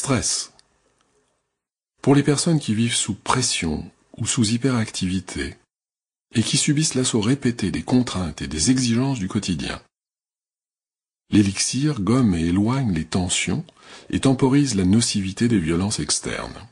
stress. Pour les personnes qui vivent sous pression ou sous hyperactivité et qui subissent l'assaut répété des contraintes et des exigences du quotidien. L'élixir gomme et éloigne les tensions et temporise la nocivité des violences externes.